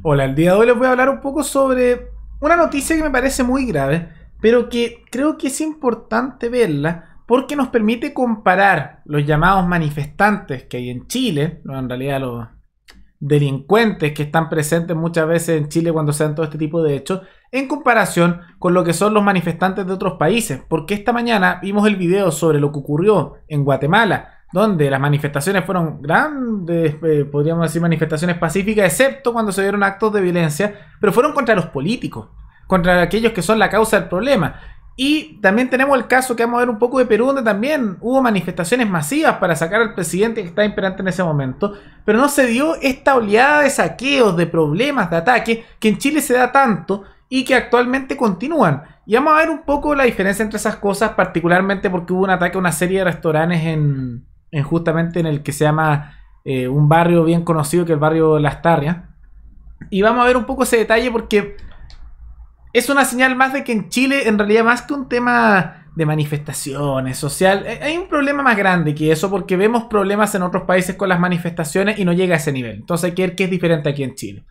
Hola, el día de hoy les voy a hablar un poco sobre una noticia que me parece muy grave, pero que creo que es importante verla porque nos permite comparar los llamados manifestantes que hay en Chile, en realidad los delincuentes que están presentes muchas veces en Chile cuando se dan todo este tipo de hechos, en comparación con lo que son los manifestantes de otros países, porque esta mañana vimos el video sobre lo que ocurrió en Guatemala, donde las manifestaciones fueron grandes, eh, podríamos decir manifestaciones pacíficas, excepto cuando se dieron actos de violencia, pero fueron contra los políticos, contra aquellos que son la causa del problema. Y también tenemos el caso que vamos a ver un poco de Perú, donde también hubo manifestaciones masivas para sacar al presidente que estaba imperante en ese momento, pero no se dio esta oleada de saqueos, de problemas, de ataques, que en Chile se da tanto y que actualmente continúan. Y vamos a ver un poco la diferencia entre esas cosas, particularmente porque hubo un ataque a una serie de restaurantes en, en justamente en el que se llama eh, un barrio bien conocido que es el barrio Las Tarrias. Y vamos a ver un poco ese detalle porque es una señal más de que en Chile, en realidad, más que un tema de manifestaciones social, eh, hay un problema más grande que eso porque vemos problemas en otros países con las manifestaciones y no llega a ese nivel. Entonces hay que ver qué es diferente aquí en Chile.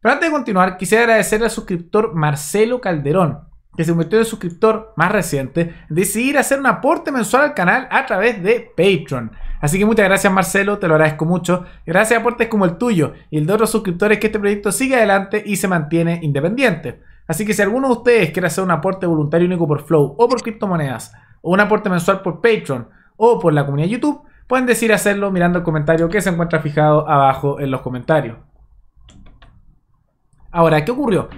Pero antes de continuar, quisiera agradecer al suscriptor Marcelo Calderón que se convirtió en suscriptor más reciente, decidir hacer un aporte mensual al canal a través de Patreon. Así que muchas gracias Marcelo, te lo agradezco mucho. Gracias a aportes como el tuyo y el de otros suscriptores que este proyecto sigue adelante y se mantiene independiente. Así que si alguno de ustedes quiere hacer un aporte voluntario único por Flow o por criptomonedas, o un aporte mensual por Patreon o por la comunidad YouTube, pueden decir hacerlo mirando el comentario que se encuentra fijado abajo en los comentarios. Ahora, ¿qué ocurrió?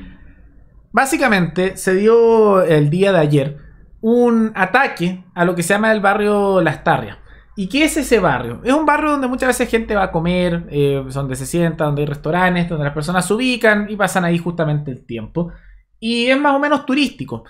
Básicamente se dio el día de ayer un ataque a lo que se llama el barrio Las Tarrias. ¿Y qué es ese barrio? Es un barrio donde muchas veces gente va a comer, eh, donde se sienta, donde hay restaurantes, donde las personas se ubican y pasan ahí justamente el tiempo. Y es más o menos turístico.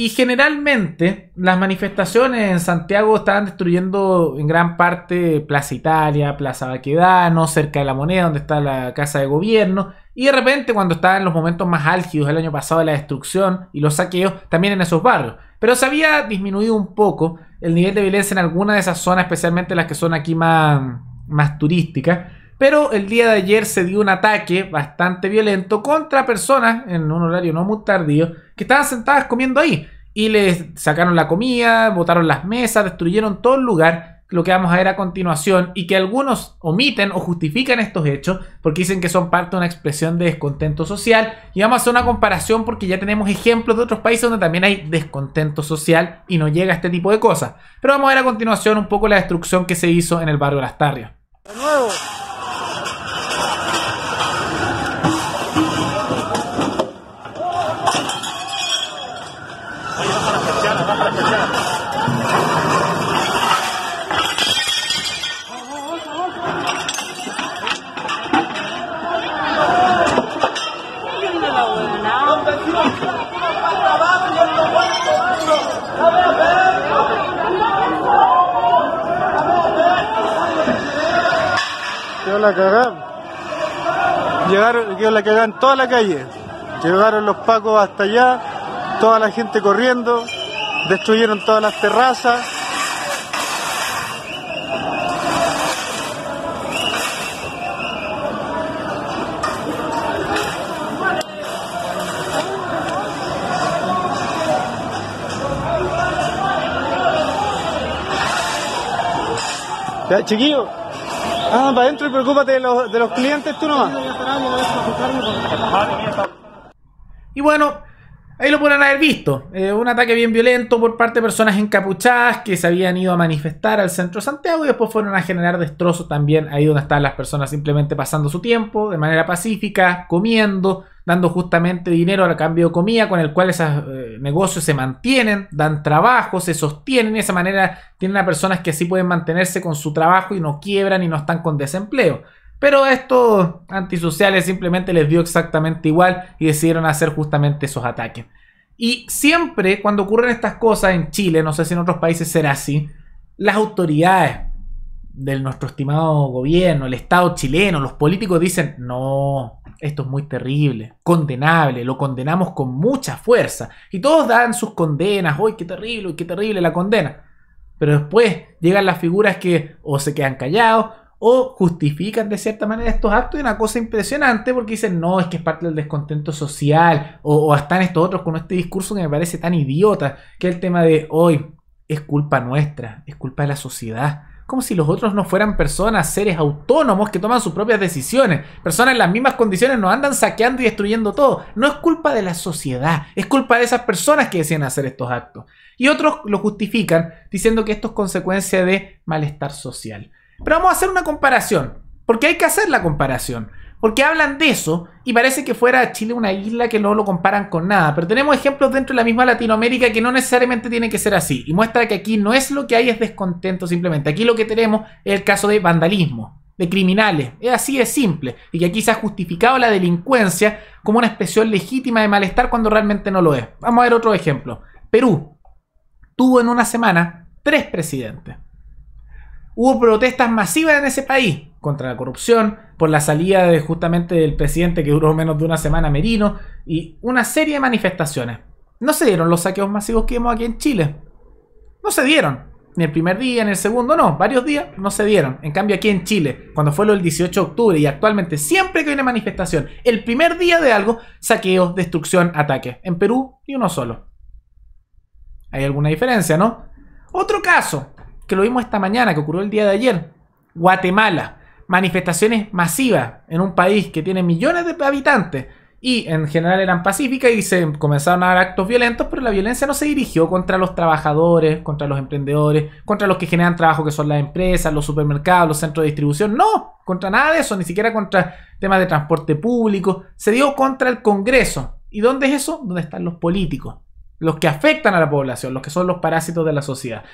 Y generalmente las manifestaciones en Santiago estaban destruyendo en gran parte Plaza Italia, Plaza Baquedano, cerca de la moneda donde está la casa de gobierno. Y de repente cuando estaban los momentos más álgidos del año pasado de la destrucción y los saqueos, también en esos barrios. Pero se había disminuido un poco el nivel de violencia en algunas de esas zonas, especialmente las que son aquí más, más turísticas. Pero el día de ayer se dio un ataque bastante violento contra personas en un horario no muy tardío que estaban sentadas comiendo ahí. Y les sacaron la comida, botaron las mesas, destruyeron todo el lugar. Lo que vamos a ver a continuación y que algunos omiten o justifican estos hechos porque dicen que son parte de una expresión de descontento social. Y vamos a hacer una comparación porque ya tenemos ejemplos de otros países donde también hay descontento social y no llega a este tipo de cosas. Pero vamos a ver a continuación un poco la destrucción que se hizo en el barrio Las Tarrias. De nuevo. llegaron Llegaron, la cagada en toda la calle. Llegaron los pacos hasta allá, toda la gente corriendo, destruyeron todas las terrazas. Ya, chiquillo, Ah, para adentro y preocúpate de los, de los clientes tú nomás. Y bueno, Ahí lo podrán haber visto. Eh, un ataque bien violento por parte de personas encapuchadas que se habían ido a manifestar al centro de Santiago y después fueron a generar destrozos también ahí donde estaban las personas simplemente pasando su tiempo de manera pacífica, comiendo, dando justamente dinero al cambio de comida con el cual esos eh, negocios se mantienen, dan trabajo, se sostienen. De esa manera tienen a personas que así pueden mantenerse con su trabajo y no quiebran y no están con desempleo. Pero a estos antisociales simplemente les dio exactamente igual y decidieron hacer justamente esos ataques. Y siempre cuando ocurren estas cosas en Chile, no sé si en otros países será así, las autoridades de nuestro estimado gobierno, el Estado chileno, los políticos dicen, no, esto es muy terrible, condenable, lo condenamos con mucha fuerza. Y todos dan sus condenas, uy qué terrible, qué terrible la condena. Pero después llegan las figuras que o se quedan callados o justifican de cierta manera estos actos, y una cosa impresionante porque dicen, no, es que es parte del descontento social, o, o están estos otros con este discurso que me parece tan idiota, que el tema de hoy es culpa nuestra, es culpa de la sociedad. Como si los otros no fueran personas, seres autónomos que toman sus propias decisiones. Personas en las mismas condiciones nos andan saqueando y destruyendo todo. No es culpa de la sociedad, es culpa de esas personas que deciden hacer estos actos. Y otros lo justifican diciendo que esto es consecuencia de malestar social. Pero vamos a hacer una comparación, porque hay que hacer la comparación. Porque hablan de eso y parece que fuera Chile una isla que no lo comparan con nada. Pero tenemos ejemplos dentro de la misma Latinoamérica que no necesariamente tiene que ser así. Y muestra que aquí no es lo que hay, es descontento simplemente. Aquí lo que tenemos es el caso de vandalismo, de criminales. Es así de simple. Y que aquí se ha justificado la delincuencia como una expresión legítima de malestar cuando realmente no lo es. Vamos a ver otro ejemplo. Perú tuvo en una semana tres presidentes hubo protestas masivas en ese país contra la corrupción, por la salida de justamente del presidente que duró menos de una semana, Merino, y una serie de manifestaciones. No se dieron los saqueos masivos que hemos aquí en Chile. No se dieron. Ni el primer día, ni el segundo, no. Varios días no se dieron. En cambio aquí en Chile, cuando fue lo del 18 de octubre y actualmente siempre que hay una manifestación, el primer día de algo, saqueos, destrucción, ataques. En Perú, ni uno solo. Hay alguna diferencia, ¿no? Otro caso, que lo vimos esta mañana, que ocurrió el día de ayer. Guatemala, manifestaciones masivas en un país que tiene millones de habitantes y en general eran pacíficas y se comenzaron a dar actos violentos, pero la violencia no se dirigió contra los trabajadores, contra los emprendedores, contra los que generan trabajo, que son las empresas, los supermercados, los centros de distribución, no, contra nada de eso, ni siquiera contra temas de transporte público, se dio contra el Congreso. ¿Y dónde es eso? Donde están los políticos, los que afectan a la población, los que son los parásitos de la sociedad.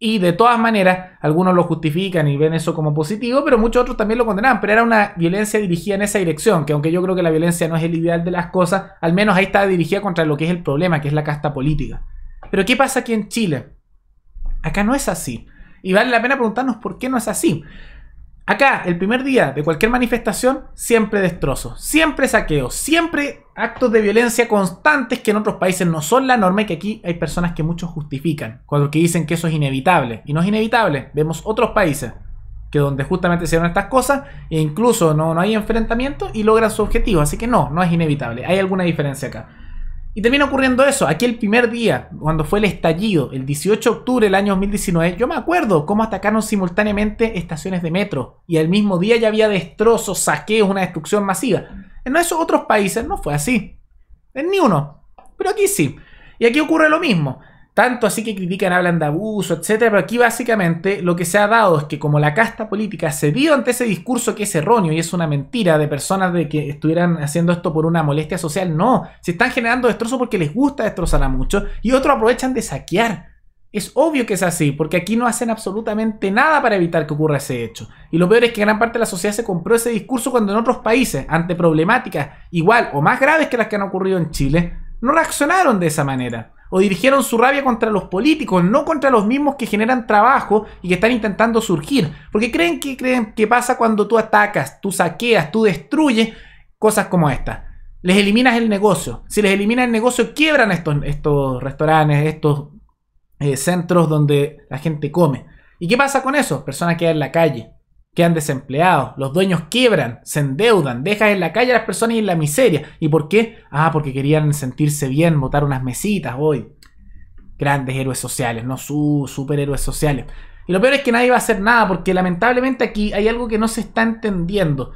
Y de todas maneras, algunos lo justifican y ven eso como positivo, pero muchos otros también lo condenan. Pero era una violencia dirigida en esa dirección, que aunque yo creo que la violencia no es el ideal de las cosas, al menos ahí está dirigida contra lo que es el problema, que es la casta política. Pero ¿qué pasa aquí en Chile? Acá no es así. Y vale la pena preguntarnos por qué no es así. Acá, el primer día de cualquier manifestación, siempre destrozos, siempre saqueos, siempre actos de violencia constantes que en otros países no son la norma y que aquí hay personas que muchos justifican, cuando que dicen que eso es inevitable. Y no es inevitable, vemos otros países que donde justamente se dan estas cosas e incluso no, no hay enfrentamiento y logran su objetivo, así que no, no es inevitable, hay alguna diferencia acá. Y termina ocurriendo eso. Aquí el primer día, cuando fue el estallido, el 18 de octubre del año 2019, yo me acuerdo cómo atacaron simultáneamente estaciones de metro. Y el mismo día ya había destrozos, saqueos, una destrucción masiva. En esos otros países no fue así. En ni uno. Pero aquí sí. Y aquí ocurre lo mismo. Tanto así que critican, hablan de abuso, etc. pero aquí básicamente lo que se ha dado es que como la casta política se vio ante ese discurso que es erróneo y es una mentira de personas de que estuvieran haciendo esto por una molestia social, no, se están generando destrozo porque les gusta destrozar a muchos y otros aprovechan de saquear. Es obvio que es así, porque aquí no hacen absolutamente nada para evitar que ocurra ese hecho. Y lo peor es que gran parte de la sociedad se compró ese discurso cuando en otros países, ante problemáticas igual o más graves que las que han ocurrido en Chile, no reaccionaron de esa manera o dirigieron su rabia contra los políticos, no contra los mismos que generan trabajo y que están intentando surgir. Porque creen que, creen que pasa cuando tú atacas, tú saqueas, tú destruyes cosas como esta. Les eliminas el negocio. Si les eliminas el negocio, quiebran estos, restaurantes, estos eh, centros donde la gente come. ¿Y qué pasa con eso? Personas quedan en la calle quedan desempleados, los dueños quiebran, se endeudan, dejan en la calle a las personas y en la miseria. ¿Y por qué? Ah, porque querían sentirse bien, botar unas mesitas hoy. Grandes héroes sociales, no superhéroes sociales. Y lo peor es que nadie va a hacer nada, porque lamentablemente aquí hay algo que no se está entendiendo.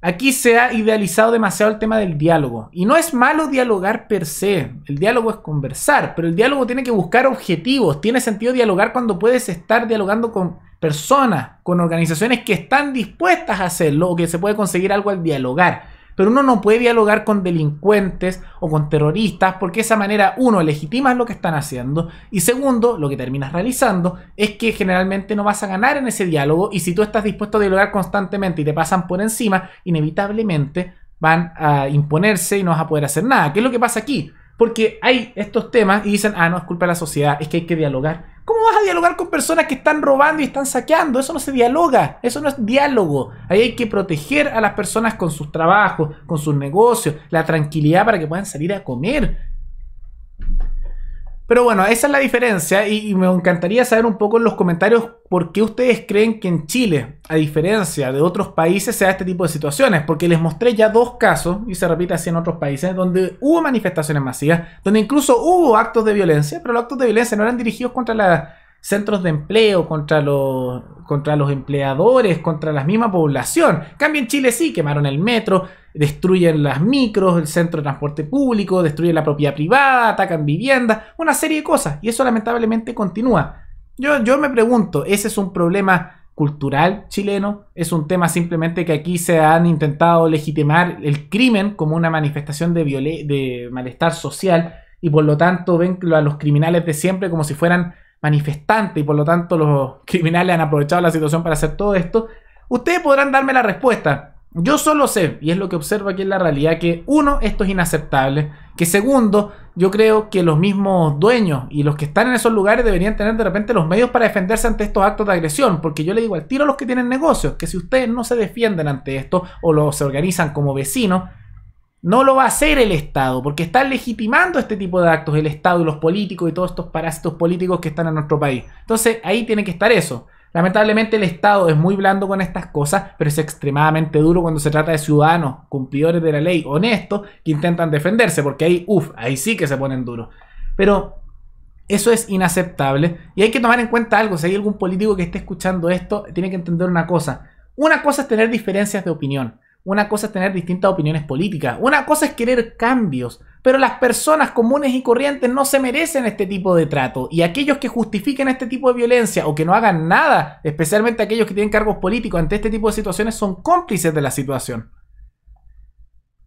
Aquí se ha idealizado demasiado el tema del diálogo. Y no es malo dialogar per se. El diálogo es conversar, pero el diálogo tiene que buscar objetivos. Tiene sentido dialogar cuando puedes estar dialogando con personas, con organizaciones que están dispuestas a hacerlo o que se puede conseguir algo al dialogar. Pero uno no puede dialogar con delincuentes o con terroristas porque de esa manera, uno, legitima lo que están haciendo y segundo, lo que terminas realizando es que generalmente no vas a ganar en ese diálogo y si tú estás dispuesto a dialogar constantemente y te pasan por encima, inevitablemente van a imponerse y no vas a poder hacer nada. ¿Qué es lo que pasa aquí? Porque hay estos temas y dicen, ah, no, es culpa de la sociedad, es que hay que dialogar. ¿Cómo vas a dialogar con personas que están robando y están saqueando? Eso no se dialoga, eso no es diálogo. Ahí hay que proteger a las personas con sus trabajos, con sus negocios, la tranquilidad para que puedan salir a comer. Pero bueno, esa es la diferencia y, me encantaría saber un poco en los comentarios por qué ustedes creen que en Chile, a diferencia de otros países, se este tipo de situaciones. Porque les mostré ya dos casos, y se repite así en otros países, donde hubo manifestaciones masivas, donde incluso hubo actos de violencia, pero los actos de violencia no eran dirigidos contra la centros de empleo, contra los, contra los empleadores, contra la misma población. Cambio en Chile sí, quemaron el metro, destruyen las micros, el centro de transporte público, destruyen la propiedad privada, atacan viviendas, una serie de cosas. Y eso lamentablemente continúa. Yo, me pregunto, ¿ese es un problema cultural chileno? ¿Es un tema simplemente que aquí se han intentado legitimar el crimen como una manifestación de malestar social? Y por lo tanto ven a los criminales de siempre como si fueran manifestante y por lo tanto los criminales han aprovechado la situación para hacer todo esto, ustedes podrán darme la respuesta. Yo solo sé, y es lo que observo aquí en la realidad, que uno, esto es inaceptable, que segundo, yo creo que los mismos dueños y los que están en esos lugares deberían tener de repente los medios para defenderse ante estos actos de agresión, porque yo le digo al tiro a los que tienen negocios, que si ustedes no se defienden ante esto o los organizan como vecinos, no lo va a hacer el Estado, porque están legitimando este tipo de actos, el Estado y los políticos y todos estos parásitos políticos que están en nuestro país. Entonces ahí tiene que estar eso. Lamentablemente el Estado es muy blando con estas cosas, pero es extremadamente duro cuando se trata de ciudadanos cumplidores de la ley, honestos, que intentan defenderse, porque ahí, uff, ahí sí que se ponen duros. Pero eso es inaceptable y hay que tomar en cuenta algo, si hay algún político que esté escuchando esto, tiene que entender una cosa. Una cosa es tener diferencias de opinión, una cosa es tener distintas opiniones políticas, una cosa es querer cambios, pero las personas comunes y corrientes no se merecen este tipo de trato y aquellos que justifiquen este tipo de violencia o que no hagan nada, especialmente aquellos que tienen cargos políticos ante este tipo de situaciones, son cómplices de la situación.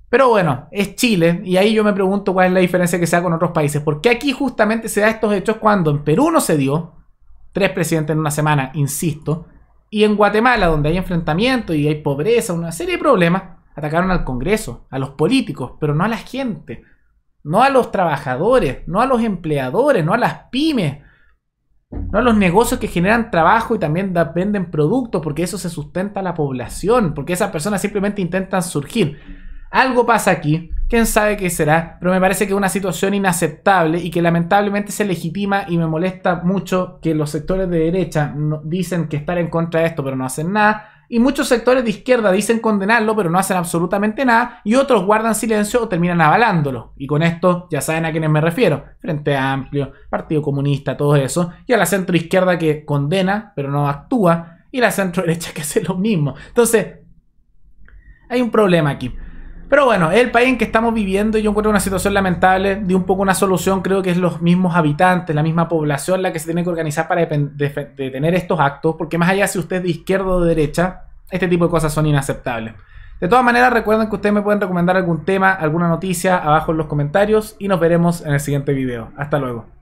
Pero bueno, es Chile y ahí yo me pregunto cuál es la diferencia que se da con otros países, porque aquí justamente se da estos hechos cuando en Perú no se dio, tres presidentes en una semana, insisto, y en Guatemala, donde hay enfrentamiento y hay pobreza, una serie de problemas, atacaron al Congreso, a los políticos, pero no a la gente, no a los trabajadores, no a los empleadores, no a las pymes, no a los negocios que generan trabajo y también venden productos, porque eso se sustenta a la población, porque esas personas simplemente intentan surgir. Algo pasa aquí quién sabe qué será, pero me parece que es una situación inaceptable y que lamentablemente se legitima y me molesta mucho que los sectores de derecha dicen que están en contra de esto, pero no hacen nada. Y muchos sectores de izquierda dicen condenarlo, pero no hacen absolutamente nada. Y otros guardan silencio o terminan avalándolo. Y con esto ya saben a quiénes me refiero. Frente Amplio, Partido Comunista, todo eso. Y a la centro izquierda que condena, pero no actúa. Y la centro derecha que hace lo mismo. Entonces, hay un problema aquí. Pero bueno, el país en que estamos viviendo, yo encuentro una situación lamentable, de un poco una solución, creo que es los mismos habitantes, la misma población la que se tiene que organizar para detener estos actos, porque más allá si usted es de izquierda o de derecha, este tipo de cosas son inaceptables. De todas maneras, recuerden que ustedes me pueden recomendar algún tema, alguna noticia abajo en los comentarios y nos veremos en el siguiente video. Hasta luego.